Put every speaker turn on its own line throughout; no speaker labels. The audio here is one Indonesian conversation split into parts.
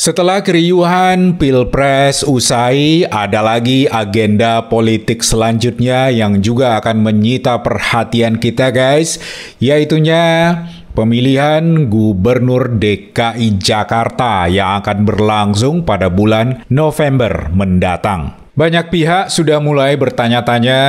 Setelah keriuhan Pilpres usai, ada lagi agenda politik selanjutnya yang juga akan menyita perhatian kita guys, yaitunya Pemilihan Gubernur DKI Jakarta yang akan berlangsung pada bulan November mendatang. Banyak pihak sudah mulai bertanya-tanya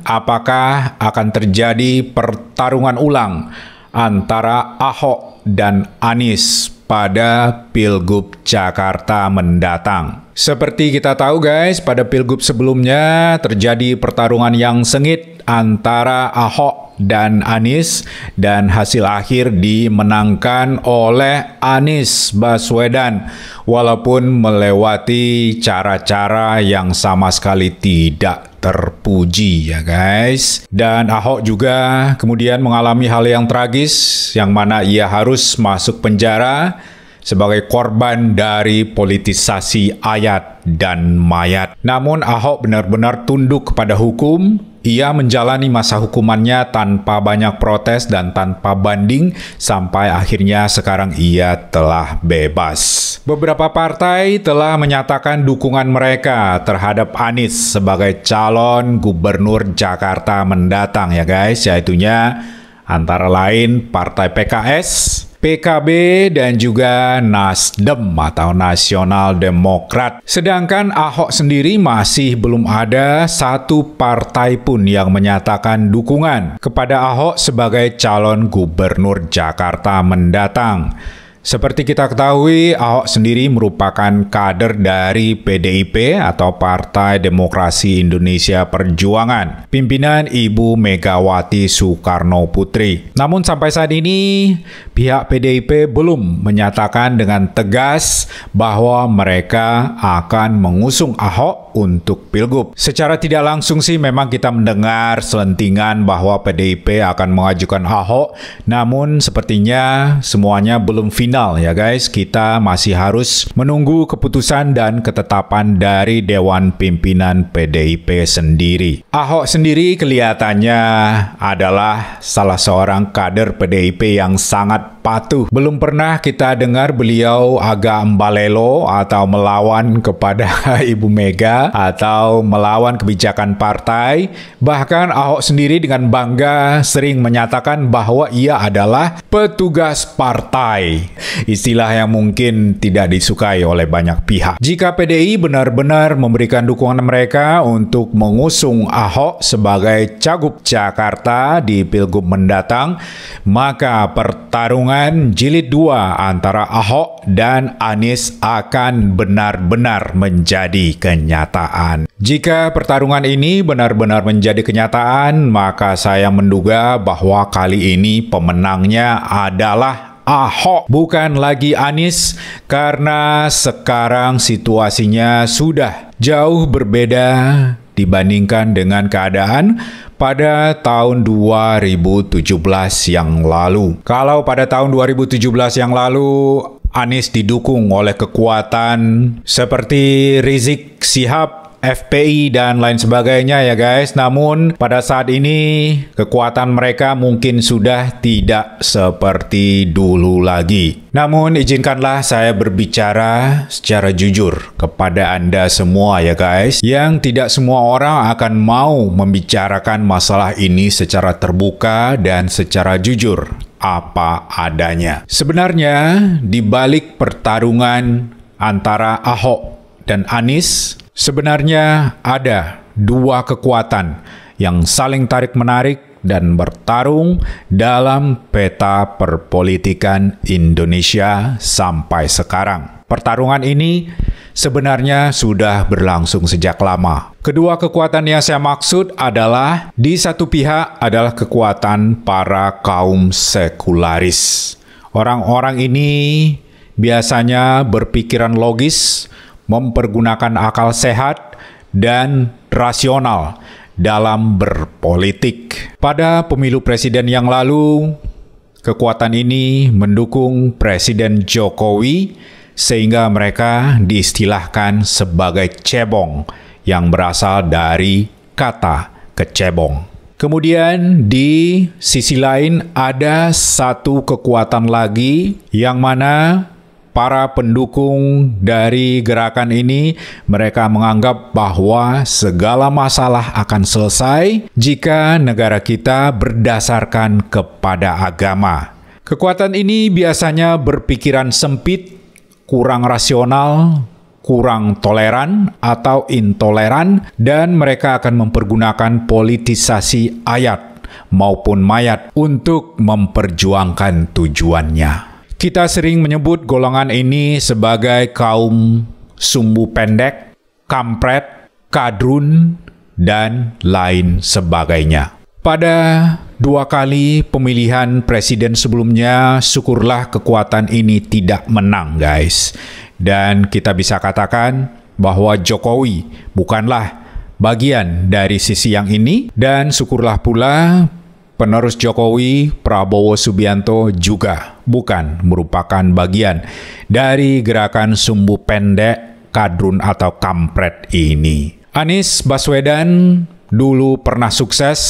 apakah akan terjadi pertarungan ulang antara Ahok dan Anies pada Pilgub Jakarta mendatang. Seperti kita tahu guys, pada Pilgub sebelumnya terjadi pertarungan yang sengit antara Ahok dan Anies dan hasil akhir dimenangkan oleh Anies Baswedan walaupun melewati cara-cara yang sama sekali tidak terpuji ya guys. Dan Ahok juga kemudian mengalami hal yang tragis yang mana ia harus masuk penjara sebagai korban dari politisasi ayat dan mayat. Namun Ahok benar-benar tunduk kepada hukum ia menjalani masa hukumannya tanpa banyak protes dan tanpa banding sampai akhirnya sekarang ia telah bebas. Beberapa partai telah menyatakan dukungan mereka terhadap Anies sebagai calon gubernur Jakarta mendatang ya guys, yaitunya antara lain Partai PKS, PKB dan juga Nasdem atau Nasional Demokrat. Sedangkan Ahok sendiri masih belum ada satu partai pun yang menyatakan dukungan kepada Ahok sebagai calon gubernur Jakarta mendatang. Seperti kita ketahui, Ahok sendiri merupakan kader dari PDIP atau Partai Demokrasi Indonesia Perjuangan, pimpinan Ibu Megawati Soekarno Putri. Namun sampai saat ini, pihak PDIP belum menyatakan dengan tegas bahwa mereka akan mengusung Ahok untuk Pilgub. Secara tidak langsung sih memang kita mendengar selentingan bahwa PDIP akan mengajukan Ahok, namun sepertinya semuanya belum final final ya guys. Kita masih harus menunggu keputusan dan ketetapan dari Dewan Pimpinan PDIP sendiri. Ahok sendiri kelihatannya adalah salah seorang kader PDIP yang sangat patuh. Belum pernah kita dengar beliau agak mbalelo atau melawan kepada Ibu Mega atau melawan kebijakan partai. Bahkan Ahok sendiri dengan bangga sering menyatakan bahwa ia adalah petugas partai istilah yang mungkin tidak disukai oleh banyak pihak. Jika PDI benar-benar memberikan dukungan mereka untuk mengusung Ahok sebagai cagup Jakarta di Pilgub mendatang, maka pertarungan jilid 2 antara Ahok dan Anies akan benar-benar menjadi kenyataan. Jika pertarungan ini benar-benar menjadi kenyataan, maka saya menduga bahwa kali ini pemenangnya adalah Ahok bukan lagi Anies karena sekarang situasinya sudah jauh berbeda dibandingkan dengan keadaan pada tahun 2017 yang lalu. Kalau pada tahun 2017 yang lalu Anies didukung oleh kekuatan seperti Rizik Sihab FPI dan lain sebagainya ya guys. Namun pada saat ini kekuatan mereka mungkin sudah tidak seperti dulu lagi. Namun izinkanlah saya berbicara secara jujur kepada Anda semua ya guys. Yang tidak semua orang akan mau membicarakan masalah ini secara terbuka dan secara jujur apa adanya. Sebenarnya di balik pertarungan antara Ahok dan Anies Sebenarnya ada dua kekuatan yang saling tarik-menarik dan bertarung dalam peta perpolitikan Indonesia sampai sekarang. Pertarungan ini sebenarnya sudah berlangsung sejak lama. Kedua kekuatan yang saya maksud adalah di satu pihak adalah kekuatan para kaum sekularis. Orang-orang ini biasanya berpikiran logis, mempergunakan akal sehat dan rasional dalam berpolitik. Pada pemilu presiden yang lalu, kekuatan ini mendukung Presiden Jokowi sehingga mereka diistilahkan sebagai cebong yang berasal dari kata kecebong. Kemudian di sisi lain ada satu kekuatan lagi yang mana para pendukung dari gerakan ini, mereka menganggap bahwa segala masalah akan selesai jika negara kita berdasarkan kepada agama. Kekuatan ini biasanya berpikiran sempit, kurang rasional, kurang toleran atau intoleran, dan mereka akan mempergunakan politisasi ayat maupun mayat untuk memperjuangkan tujuannya. Kita sering menyebut golongan ini sebagai kaum sumbu pendek, kampret, kadrun, dan lain sebagainya. Pada dua kali pemilihan presiden sebelumnya, syukurlah kekuatan ini tidak menang, guys. Dan kita bisa katakan bahwa Jokowi bukanlah bagian dari sisi yang ini dan syukurlah pula Penerus Jokowi, Prabowo Subianto juga bukan merupakan bagian dari gerakan sumbu pendek, kadrun atau kampret ini. Anies Baswedan dulu pernah sukses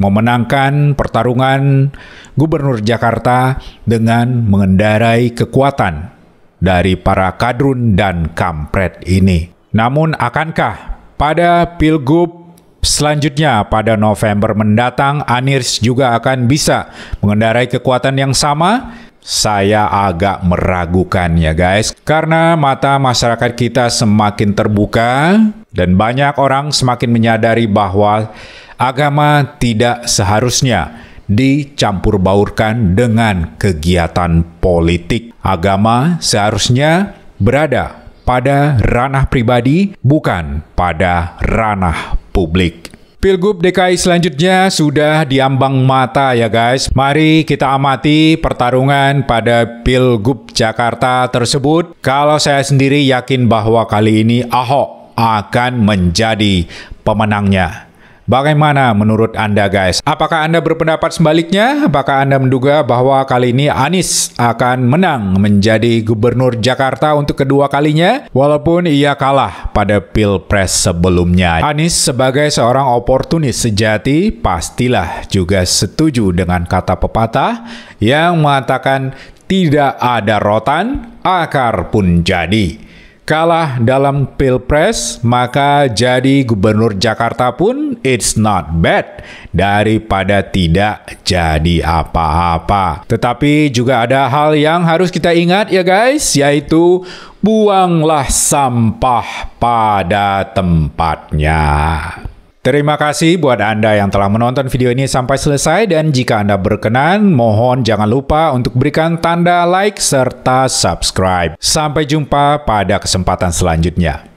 memenangkan pertarungan Gubernur Jakarta dengan mengendarai kekuatan dari para kadrun dan kampret ini. Namun akankah pada Pilgub Selanjutnya, pada November mendatang, Anirs juga akan bisa mengendarai kekuatan yang sama. Saya agak meragukan ya guys, karena mata masyarakat kita semakin terbuka dan banyak orang semakin menyadari bahwa agama tidak seharusnya dicampur baurkan dengan kegiatan politik. Agama seharusnya berada pada ranah pribadi, bukan pada ranah publik. Pilgub DKI selanjutnya sudah diambang mata ya guys. Mari kita amati pertarungan pada Pilgub Jakarta tersebut. Kalau saya sendiri yakin bahwa kali ini Ahok akan menjadi pemenangnya. Bagaimana menurut Anda guys? Apakah Anda berpendapat sebaliknya? Apakah Anda menduga bahwa kali ini Anies akan menang menjadi gubernur Jakarta untuk kedua kalinya? Walaupun ia kalah pada Pilpres sebelumnya. Anies sebagai seorang oportunis sejati pastilah juga setuju dengan kata pepatah yang mengatakan tidak ada rotan, akar pun jadi kalah dalam pilpres, maka jadi gubernur Jakarta pun it's not bad daripada tidak jadi apa-apa. Tetapi juga ada hal yang harus kita ingat ya guys, yaitu buanglah sampah pada tempatnya. Terima kasih buat Anda yang telah menonton video ini sampai selesai dan jika Anda berkenan, mohon jangan lupa untuk berikan tanda like serta subscribe. Sampai jumpa pada kesempatan selanjutnya.